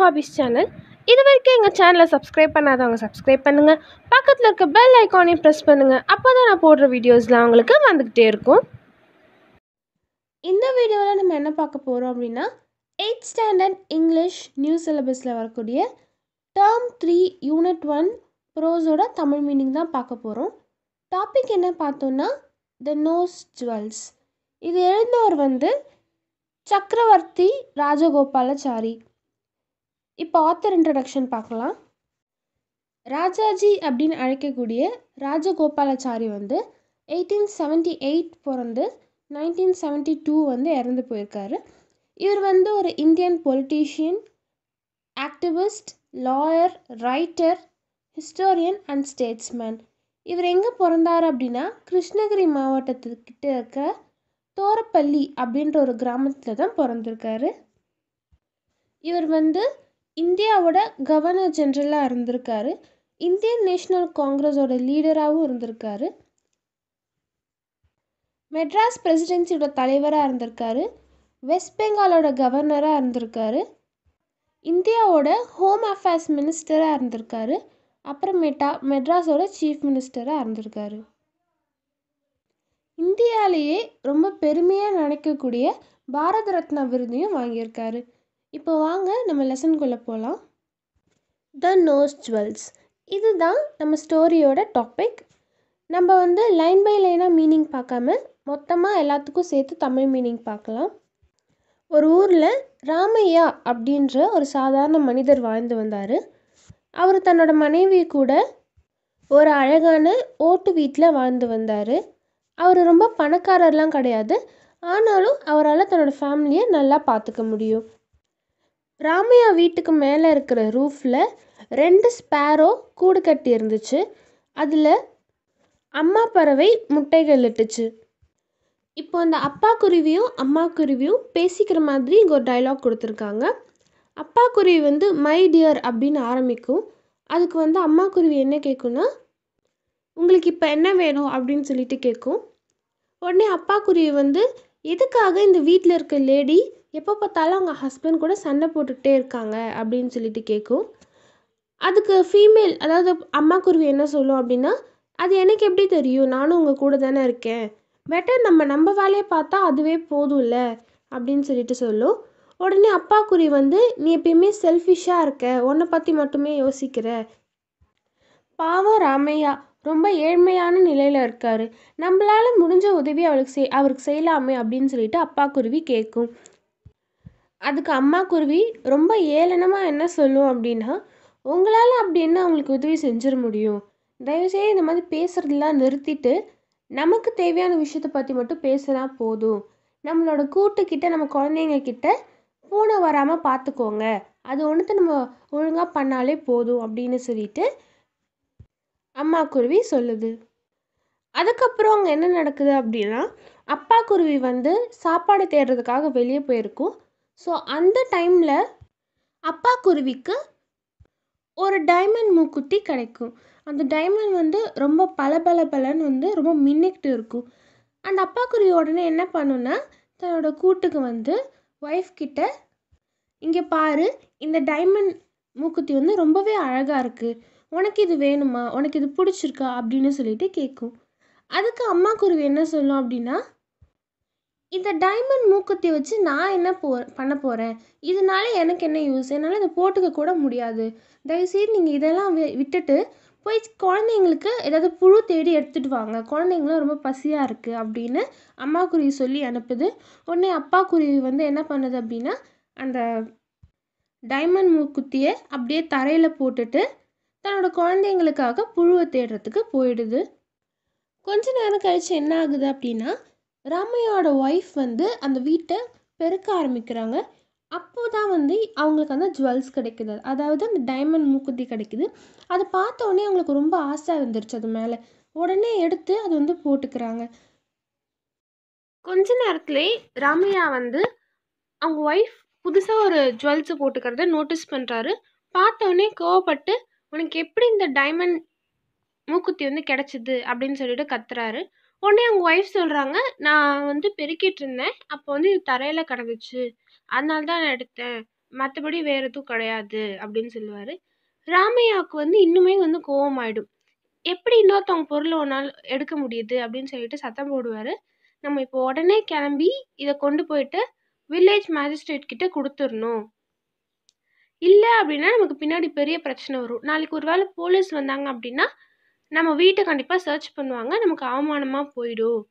Hafiz channel இது வரைக்கும் எங்கள் சேனலை சப்ஸ்கிரைப் பண்ணாதவங்க சப்ஸ்கிரைப் பண்ணுங்கள் பக்கத்தில் இருக்க பெல் ஐக்கானையும் ப்ரெஸ் பண்ணுங்கள் அப்போ தான் நான் போடுற வீடியோஸ்லாம் அவங்களுக்கு வந்துக்கிட்டே இருக்கும் இந்த வீடியோவில் நம்ம என்ன பார்க்க போகிறோம் அப்படின்னா எயிட் ஸ்டாண்டர்ட் இங்கிலீஷ் நியூ சிலபஸில் வரக்கூடிய டேர்ம் த்ரீ யூனிட் ஒன் ப்ரோஸோட தமிழ் மீனிங் தான் பார்க்க போகிறோம் டாபிக் என்ன பார்த்தோன்னா த நோஸ் ஜுவல்ஸ் இது எழுந்தவர் வந்து சக்கரவர்த்தி ராஜகோபாலாச்சாரி இப்போ ஆத்தர் இன்ட்ரடக்ஷன் பார்க்கலாம் ராஜாஜி அப்படின்னு அழைக்கக்கூடிய ராஜகோபாலாச்சாரி வந்து எயிட்டீன் செவன்ட்டி எயிட் பிறந்து நைன்டீன் செவன்ட்டி டூ வந்து இறந்து போயிருக்காரு இவர் வந்து ஒரு Indian politician activist lawyer writer historian and statesman இவர் எங்கே பிறந்தார் அப்படின்னா கிருஷ்ணகிரி மாவட்டத்துக்கிட்ட இருக்க தோரப்பள்ளி அப்படின்ற ஒரு கிராமத்தில் தான் பிறந்திருக்காரு இவர் வந்து இந்தியாவோட கவர்னர் ஜென்ரலாக இருந்திருக்காரு இந்தியன் நேஷ்னல் காங்கிரஸோட லீடராகவும் இருந்திருக்காரு மெட்ராஸ் பிரசிடென்சியோட தலைவராக இருந்திருக்காரு வெஸ்ட் பெங்காலோட கவர்னராக இருந்திருக்காரு இந்தியாவோட ஹோம் அஃபேர்ஸ் மினிஸ்டராக இருந்திருக்காரு அப்புறமேட்டா மெட்ராஸோட சீஃப் மினிஸ்டராக இருந்திருக்காரு இந்தியாலேயே ரொம்ப பெருமையாக நினைக்கக்கூடிய பாரத ரத்னா விருதையும் வாங்கியிருக்காரு இப்போ வாங்க நம்ம லெசன்குள்ளே போகலாம் த நோஸ் ஜுவல்ஸ் இதுதான் நம்ம ஸ்டோரியோட டாபிக் நம்ம வந்து லைன் பை லைனாக மீனிங் பார்க்காம மொத்தமாக எல்லாத்துக்கும் சேர்த்து தமிழ் மீனிங் பார்க்கலாம் ஒரு ஊரில் ராமையா அப்படின்ற ஒரு சாதாரண மனிதர் வாழ்ந்து வந்தார் அவர் தன்னோட மனைவி கூட ஒரு அழகான ஓட்டு வீட்டில் வாழ்ந்து வந்தார் அவர் ரொம்ப பணக்காரர்லாம் கிடையாது ஆனாலும் அவரால் தன்னோட ஃபேமிலியை நல்லா பார்த்துக்க முடியும் ராமையா வீட்டுக்கு மேல இருக்கிற ரூஃப்ல ரெண்டு ஸ்பேரோ கூடு கட்டி இருந்துச்சு அதுல அம்மா பறவை முட்டைகள் இட்டுச்சு இப்போ அந்த அப்பா குருவியும் அம்மா குருவியும் பேசிக்கிற மாதிரி இங்கே ஒரு டைலாக் கொடுத்துருக்காங்க அப்பா குருவி வந்து மை டியர் அப்படின்னு ஆரம்பிக்கும் அதுக்கு வந்து அம்மா குருவி என்ன கேட்கும்னா உங்களுக்கு இப்போ என்ன வேணும் அப்படின்னு சொல்லிட்டு கேட்கும் உடனே அப்பா குருவி வந்து எதுக்காக இந்த வீட்டில் இருக்க லேடி எப்போ பார்த்தாலும் அவங்க ஹஸ்பண்ட் கூட சண்டை போட்டுக்கிட்டே இருக்காங்க அப்படின்னு சொல்லிட்டு கேட்கும் அதுக்கு ஃபீமேல் அதாவது அம்மா குருவி என்ன சொல்லும் அப்படின்னா அது எனக்கு எப்படி தெரியும் நானும் உங்கள் கூட தானே இருக்கேன் பெட்டர் நம்ம நம்ம வேலையை பார்த்தா அதுவே போதும்ல அப்படின்னு சொல்லிட்டு சொல்லும் உடனே அப்பா குருவி வந்து நீ எப்பயுமே செல்ஃபிஷாக இருக்க உன்னை பற்றி மட்டுமே யோசிக்கிற பாவம் ராமையா ரொம்ப ஏழ்மையான நிலையில் இருக்கார் நம்மளால் முடிஞ்ச உதவி அவளுக்கு செய் அவருக்கு செய்யலாமே அப்படின்னு சொல்லிட்டு அப்பா குருவி கேட்கும் அதுக்கு அம்மா குருவி ரொம்ப ஏளனமாக என்ன சொல்லும் அப்படின்னா உங்களால் அப்படி என்ன அவங்களுக்கு உதவி செஞ்சிட முடியும் தயவுசெய்து இந்த மாதிரி பேசுகிறதெல்லாம் நிறுத்திட்டு நமக்கு தேவையான விஷயத்தை பற்றி மட்டும் பேசுனா போதும் நம்மளோட கூட்டுக்கிட்ட நம்ம குழந்தைங்க கிட்ட பூனை வராமல் பார்த்துக்கோங்க அது ஒன்றுத்தை நம்ம ஒழுங்காக பண்ணாலே போதும் அப்படின்னு சொல்லிட்டு அம்மா குருவி சொல்லுது அதுக்கப்புறம் அங்கே என்ன நடக்குது அப்படின்னா அப்பா குருவி வந்து சாப்பாடு தேடுறதுக்காக வெளியே போயிருக்கும் ஸோ அந்த டைமில் அப்பா குருவிக்கு ஒரு டைமண்ட் மூக்குத்தி கிடைக்கும் அந்த டைமண்ட் வந்து ரொம்ப பல பல பலன்னு வந்து ரொம்ப மின்னிக்கிட்டு இருக்கும் அந்த அப்பா குருவி உடனே என்ன பண்ணுன்னா தன்னோட கூட்டுக்கு வந்து ஒய்ஃப் கிட்ட இங்கே பாரு இந்த டைமண்ட் மூக்குத்தி வந்து ரொம்பவே அழகாக இருக்குது உனக்கு இது வேணுமா உனக்கு இது பிடிச்சிருக்கா அப்படின்னு சொல்லிட்டு கேட்கும் அதுக்கு அம்மா குருவி என்ன சொல்லும் அப்படின்னா இந்த டைமண்ட் மூக்கத்தை வச்சு நான் என்ன போ பண்ண போகிறேன் இதனால எனக்கு என்ன யூஸ் என்னால் இதை போட்டுக்க கூட முடியாது தயவுசெய்து நீங்கள் இதெல்லாம் விட்டுட்டு போய் குழந்தைங்களுக்கு ஏதாவது புழு தேடி எடுத்துகிட்டு வாங்க குழந்தைங்களும் ரொம்ப பசியாக இருக்குது அப்படின்னு அம்மா குருவி சொல்லி அனுப்புது உடனே அப்பா குருவி வந்து என்ன பண்ணுது அப்படின்னா அந்த டைமண்ட் மூக்குத்தியை அப்படியே தரையில் போட்டுட்டு தன்னோட குழந்தைங்களுக்காக புழுவை தேடுறதுக்கு போயிடுது கொஞ்ச நேரம் கழித்து என்ன ஆகுது அப்படின்னா ராமையோட ஒய்ஃப் வந்து அந்த வீட்டை பெருக்க ஆரம்பிக்கிறாங்க அப்போ தான் வந்து அவங்களுக்கு அந்த ஜுவல்ஸ் கிடைக்குது அதாவது அந்த டைமண்ட் மூக்குத்தி கிடைக்குது அதை உடனே அவங்களுக்கு ரொம்ப ஆசை வந்துருச்சு அது மேலே உடனே எடுத்து அது வந்து போட்டுக்கிறாங்க கொஞ்ச நேரத்துலேயே ராமையா வந்து அவங்க ஒய்ஃப் புதுசாக ஒரு ஜுவல்ஸை போட்டுக்கிறத நோட்டீஸ் பண்ணுறாரு பார்த்தோன்னே கோவப்பட்டு உனக்கு எப்படி இந்த டைமண்ட் மூக்குத்தி வந்து கிடச்சிது அப்படின்னு சொல்லிட்டு கத்துறாரு உடனே அவங்க ஒய்ஃப் சொல்கிறாங்க நான் வந்து பெருக்கிட்டு இருந்தேன் அப்போ வந்து இது தரையில் கிடந்துச்சு அதனால தான் நான் எடுத்தேன் மற்றபடி வேறு எதுவும் கிடையாது அப்படின்னு சொல்லுவார் ராமையாவுக்கு வந்து இன்னுமே வந்து கோவம் ஆகிடும் எப்படி இன்னொருத்தவங்க பொருளை ஒன்றால் எடுக்க முடியுது அப்படின்னு சொல்லிட்டு சத்தம் போடுவார் நம்ம இப்போ உடனே கிளம்பி இதை கொண்டு போயிட்டு வில்லேஜ் மேஜிஸ்ட்ரேட் கிட்ட கொடுத்துடணும் இல்லை அப்படின்னா நமக்கு பின்னாடி பெரிய பிரச்சனை வரும் நாளைக்கு ஒரு வேளை போலீஸ் வந்தாங்க அப்படின்னா நம்ம வீட்டை கண்டிப்பாக சர்ச் பண்ணுவாங்க நமக்கு அவமானமாக போயிடும்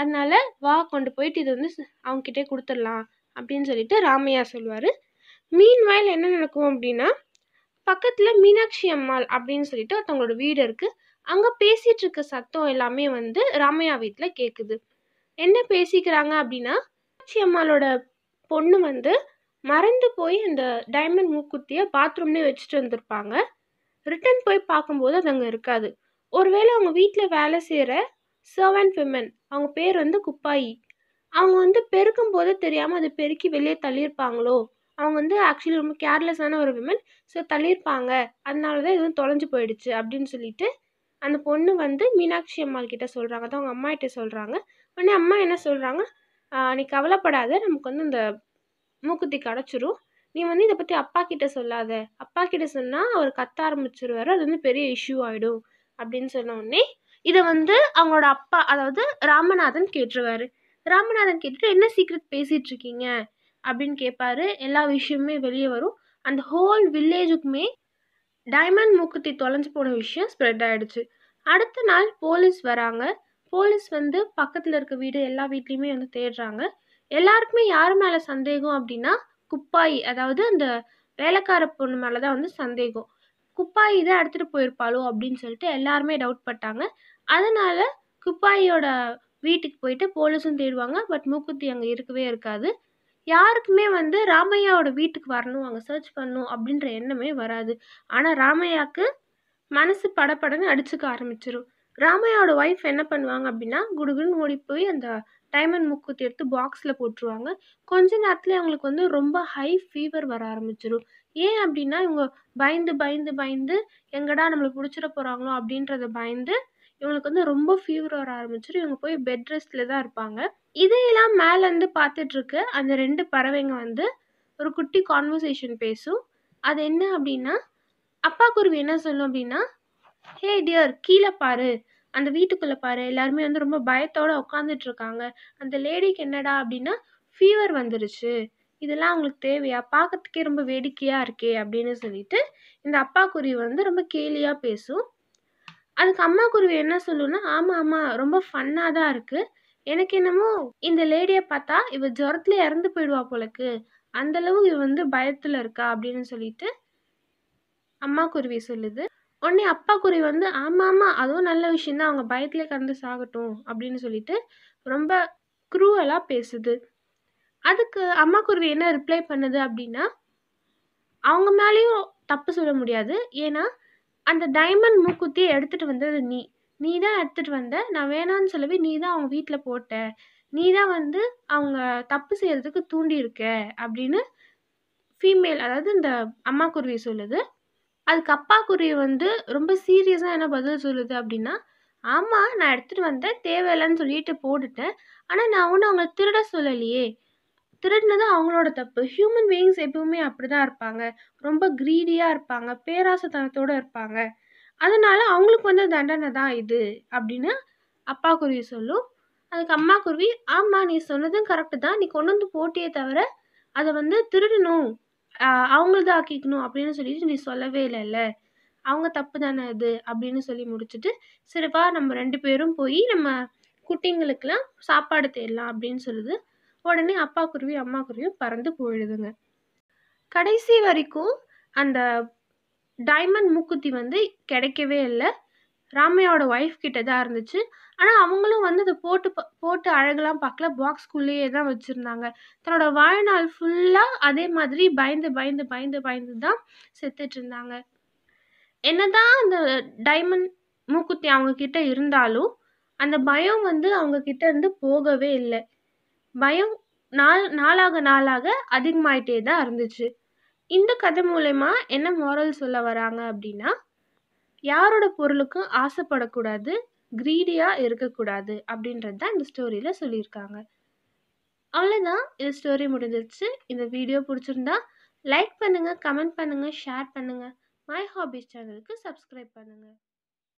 அதனால வா கொண்டு போயிட்டு இது வந்து அவங்கக்கிட்டே கொடுத்துடலாம் அப்படின்னு சொல்லிட்டு ராமையா சொல்லுவார் மீன் வயல் என்ன நடக்கும் அப்படின்னா பக்கத்தில் மீனாட்சி அம்மாள் அப்படின்னு சொல்லிட்டு ஒருத்தவங்களோட வீடு இருக்குது அங்கே பேசிகிட்டு இருக்க சத்தம் எல்லாமே வந்து ராமையா வீட்டில் கேட்குது என்ன பேசிக்கிறாங்க அப்படின்னா மீனாட்சி அம்மாளோட பொண்ணு வந்து மறந்து போய் அந்த டைமண்ட் மூக்குத்தியை பாத்ரூம்லேயே வச்சுட்டு வந்திருப்பாங்க ரிட்டன் போய் பார்க்கும்போது அது அங்கே இருக்காது ஒருவேளை அவங்க வீட்டில் வேலை செய்கிற சர்வன்ட் விமன் அவங்க பேர் வந்து குப்பாயி அவங்க வந்து பெருக்கும் போது தெரியாமல் அதை பெருக்கி வெளியே தள்ளியிருப்பாங்களோ அவங்க வந்து ஆக்சுவலி ரொம்ப கேர்லெஸ்ஸான ஒரு விமன் ஸோ தள்ளியிருப்பாங்க அதனால தான் எதுவும் தொலைஞ்சு போயிடுச்சு அப்படின்னு சொல்லிட்டு அந்த பொண்ணு வந்து மீனாட்சி அம்மாள் கிட்ட சொல்கிறாங்க அதான் அவங்க அம்மா கிட்ட சொல்கிறாங்க உடனே அம்மா என்ன சொல்கிறாங்க நீ கவலைப்படாத நமக்கு வந்து அந்த மூக்குத்தி கிடச்சிரும் நீ வந்து இதை பற்றி அப்பா கிட்ட சொல்லாத அப்பா கிட்ட சொன்னால் அவர் கத்த ஆரம்பிச்சிருவார் அது வந்து பெரிய இஷ்யூ ஆகிடும் அப்படின்னு உடனே இதை வந்து அவங்களோட அப்பா அதாவது ராமநாதன் கேட்டுருவாரு ராமநாதன் கேட்டுட்டு என்ன சீக்ரெட் பேசிகிட்டு இருக்கீங்க அப்படின்னு கேட்பாரு எல்லா விஷயமுமே வெளியே வரும் அந்த ஹோல் வில்லேஜுக்குமே டைமண்ட் மூக்குத்தி தொலைஞ்சு போன விஷயம் ஸ்ப்ரெட் ஆகிடுச்சு அடுத்த நாள் போலீஸ் வராங்க போலீஸ் வந்து பக்கத்தில் இருக்க வீடு எல்லா வீட்லேயுமே வந்து தேடுறாங்க எல்லாருக்குமே யார் மேலே சந்தேகம் அப்படின்னா குப்பாயி அதாவது அந்த வேலைக்கார பொண்ணு மேலே தான் வந்து சந்தேகம் குப்பாயி தான் எடுத்துகிட்டு போயிருப்பாளோ அப்படின்னு சொல்லிட்டு எல்லாருமே டவுட் பட்டாங்க அதனால் குப்பாயோட வீட்டுக்கு போயிட்டு போலீஸும் தேடுவாங்க பட் மூக்குத்தி அங்கே இருக்கவே இருக்காது யாருக்குமே வந்து ராமையாவோட வீட்டுக்கு வரணும் அங்கே சர்ச் பண்ணணும் அப்படின்ற எண்ணமே வராது ஆனால் ராமையாவுக்கு மனசு படப்படன்னு அடிச்சுக்க ஆரம்பிச்சிடும் ராமையாவோட ஒய்ஃப் என்ன பண்ணுவாங்க அப்படின்னா குடுகுன்னு ஓடி போய் அந்த டைமண்ட் முக்கூத்தி எடுத்து பாக்ஸில் போட்டுருவாங்க கொஞ்ச நேரத்தில் அவங்களுக்கு வந்து ரொம்ப ஹை ஃபீவர் வர ஆரம்பிச்சிடும் ஏன் அப்படின்னா இவங்க பயந்து பயந்து பயந்து எங்கடா நம்மளை பிடிச்சிட போகிறாங்களோ அப்படின்றத பயந்து இவங்களுக்கு வந்து ரொம்ப ஃபீவர் வர ஆரம்பிச்சிடும் இவங்க போய் பெட் ரெஸ்ட்டில் தான் இருப்பாங்க இதையெல்லாம் மேலேருந்து பார்த்துட்ருக்கு அந்த ரெண்டு பறவைங்க வந்து ஒரு குட்டி கான்வர்சேஷன் பேசும் அது என்ன அப்படின்னா அப்பா குருவி என்ன சொல்லும் அப்படின்னா ஹே டியர் கீழே பாரு அந்த வீட்டுக்குள்ளே பாரு எல்லாருமே வந்து ரொம்ப பயத்தோடு இருக்காங்க அந்த லேடிக்கு என்னடா அப்படின்னா ஃபீவர் வந்துடுச்சு இதெல்லாம் அவங்களுக்கு தேவையா பார்க்கறதுக்கே ரொம்ப வேடிக்கையாக இருக்கே அப்படின்னு சொல்லிட்டு இந்த அப்பா குருவி வந்து ரொம்ப கேலியாக பேசும் அதுக்கு அம்மா குருவி என்ன சொல்லுன்னா ஆமாம் ஆமாம் ரொம்ப ஃபன்னாக தான் இருக்குது எனக்கு என்னமோ இந்த லேடியை பார்த்தா இவ ஜுரத்தில் இறந்து போயிடுவா போலக்கு அந்தளவு இவ வந்து பயத்தில் இருக்கா அப்படின்னு சொல்லிட்டு அம்மா குருவி சொல்லுது உடனே அப்பா குருவி வந்து ஆமாம் ஆமாம் அதுவும் நல்ல விஷயந்தான் அவங்க பயத்திலே கடந்து சாகட்டும் அப்படின்னு சொல்லிட்டு ரொம்ப குரூவலாக பேசுது அதுக்கு அம்மா குருவி என்ன ரிப்ளை பண்ணுது அப்படின்னா அவங்க மேலேயும் தப்பு சொல்ல முடியாது ஏன்னா அந்த டைமண்ட் மூக்குத்தி எடுத்துகிட்டு வந்தது நீ நீ தான் எடுத்துகிட்டு வந்த நான் வேணான்னு சொல்லவே நீ தான் அவங்க வீட்டில் போட்ட நீ தான் வந்து அவங்க தப்பு செய்கிறதுக்கு தூண்டியிருக்க அப்படின்னு ஃபீமேல் அதாவது இந்த அம்மா குருவி சொல்லுது அதுக்கு அப்பாக்குருவி வந்து ரொம்ப சீரியஸாக என்ன பதில் சொல்லுது அப்படின்னா ஆமாம் நான் எடுத்துகிட்டு வந்தேன் தேவையில்லைன்னு சொல்லிட்டு போட்டுட்டேன் ஆனால் நான் ஒன்றும் அவங்கள திருட சொல்லலையே திருடினது அவங்களோட தப்பு ஹியூமன் பீயிங்ஸ் எப்பவுமே அப்படி தான் இருப்பாங்க ரொம்ப க்ரீடியாக இருப்பாங்க பேராசத்தனத்தோடு இருப்பாங்க அதனால் அவங்களுக்கு வந்து தண்டனை தான் இது அப்படின்னு அப்பா குருவி சொல்லும் அதுக்கு அம்மா குருவி ஆமாம் நீ சொன்னதும் கரெக்டு தான் நீ கொண்டு வந்து போட்டியே தவிர அதை வந்து திருடணும் அவங்கள ஆக்கிக்கணும் அப்படின்னு சொல்லிட்டு நீ சொல்லவே இல்லைல்ல அவங்க தப்பு தானே அது அப்படின்னு சொல்லி முடிச்சுட்டு சரி நம்ம ரெண்டு பேரும் போய் நம்ம குட்டிங்களுக்கெல்லாம் சாப்பாடு தேடலாம் அப்படின்னு சொல்லுது உடனே அப்பா குருவி அம்மா குருவியும் பறந்து போயிடுதுங்க கடைசி வரைக்கும் அந்த டைமண்ட் மூக்குத்தி வந்து கிடைக்கவே இல்லை ராமையாவோட ஒய்ஃப் கிட்ட தான் இருந்துச்சு ஆனால் அவங்களும் வந்து அதை போட்டு ப போட்டு அழகெல்லாம் பார்க்கல பாக்ஸ்குள்ளேயே தான் வச்சுருந்தாங்க தன்னோட வாழ்நாள் ஃபுல்லாக அதே மாதிரி பயந்து பயந்து பயந்து பயந்து தான் செத்துட்ருந்தாங்க என்ன தான் அந்த டைமண்ட் மூக்குத்தி அவங்கக்கிட்ட இருந்தாலும் அந்த பயம் வந்து கிட்ட இருந்து போகவே இல்லை பயம் நாள் நாளாக நாளாக அதிகமாயிட்டே தான் இருந்துச்சு இந்த கதை மூலயமா என்ன மாரல் சொல்ல வராங்க அப்படின்னா யாரோட பொருளுக்கும் ஆசைப்படக்கூடாது க்ரீடியாக இருக்கக்கூடாது அப்படின்றது தான் இந்த ஸ்டோரியில் சொல்லியிருக்காங்க அவ்வளோதான் இந்த ஸ்டோரி முடிஞ்சிருச்சு இந்த வீடியோ பிடிச்சிருந்தா லைக் பண்ணுங்கள் கமெண்ட் பண்ணுங்கள் ஷேர் பண்ணுங்கள் மை ஹாபிஸ் சேனலுக்கு சப்ஸ்கிரைப் பண்ணுங்கள்